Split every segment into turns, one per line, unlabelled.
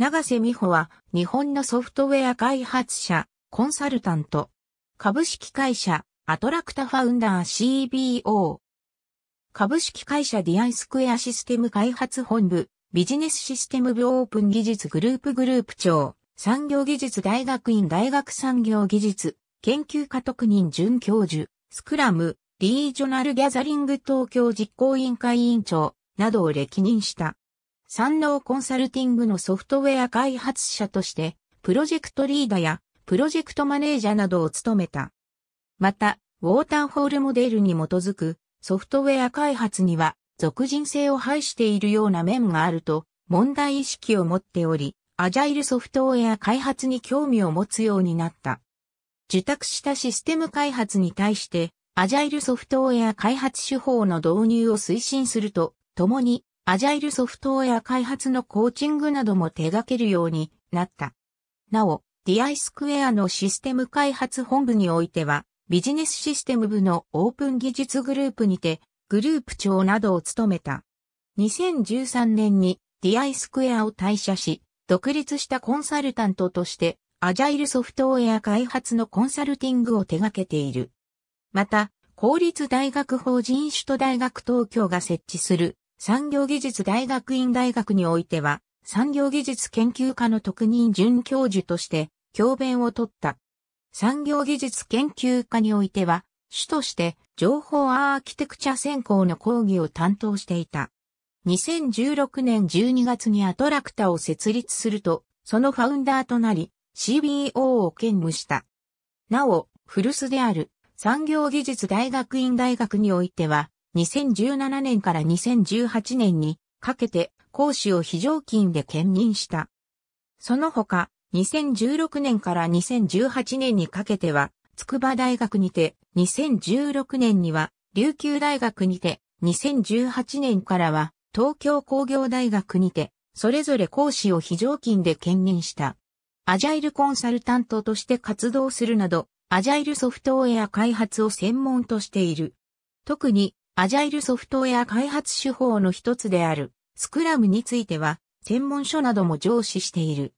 長瀬美穂は日本のソフトウェア開発者、コンサルタント、株式会社、アトラクタファウンダー CBO、株式会社ディアイスクエアシステム開発本部、ビジネスシステム部オープン技術グループグループ長、産業技術大学院大学産業技術、研究科特任准教授、スクラム、リージョナルギャザリング東京実行委員会委員長などを歴任した。産農コンサルティングのソフトウェア開発者として、プロジェクトリーダーやプロジェクトマネージャーなどを務めた。また、ウォーターホールモデルに基づくソフトウェア開発には、俗人性を排しているような面があると、問題意識を持っており、アジャイルソフトウェア開発に興味を持つようになった。受託したシステム開発に対して、アジャイルソフトウェア開発手法の導入を推進すると、共にアジャイルソフトウェア開発のコーチングなども手掛けるようになった。なお、DI スクエアのシステム開発本部においては、ビジネスシステム部のオープン技術グループにて、グループ長などを務めた。2013年に DI スクエアを退社し、独立したコンサルタントとして、アジャイルソフトウェア開発のコンサルティングを手掛けている。また、公立大学法人首都大学東京が設置する産業技術大学院大学においては、産業技術研究科の特任准教授として、教鞭を取った。産業技術研究科においては、主として情報アーキテクチャ専攻の講義を担当していた。2016年12月にアトラクタを設立すると、そのファウンダーとなり、CBO を兼務した。なお、古巣である産業技術大学院大学においては、2017年から2018年にかけて講師を非常勤で兼任した。その他、2016年から2018年にかけては、筑波大学にて、2016年には、琉球大学にて、2018年からは、東京工業大学にて、それぞれ講師を非常勤で兼任した。アジャイルコンサルタントとして活動するなど、アジャイルソフトウェア開発を専門としている。特にアジャイルソフトウェア開発手法の一つである、スクラムについては、専門書なども上司している。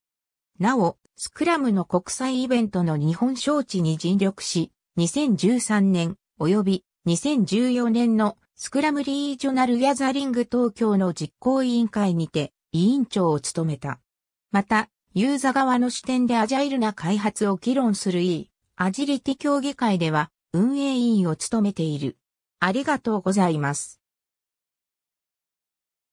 なお、スクラムの国際イベントの日本招致に尽力し、2013年及び2014年のスクラムリージョナルギャザリング東京の実行委員会にて委員長を務めた。また、ユーザ側の視点でアジャイルな開発を議論する E、アジリティ協議会では運営委員を務めている。ありがとうございます。